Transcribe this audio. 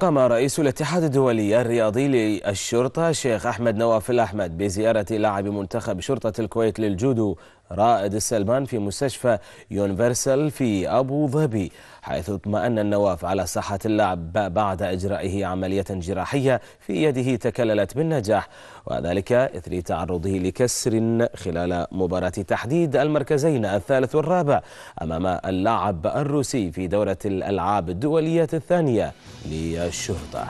قام رئيس الاتحاد الدولي الرياضي للشرطة الشيخ أحمد نواف الأحمد بزيارة لاعب منتخب شرطة الكويت للجودو رائد السلمان في مستشفى يونيفرسال في أبو ظبي حيث اطمأن النواف على صحة اللاعب بعد إجرائه عملية جراحية في يده تكللت بالنجاح وذلك إثر تعرضه لكسر خلال مباراة تحديد المركزين الثالث والرابع أمام اللاعب الروسي في دورة الألعاب الدولية الثانية للشرطة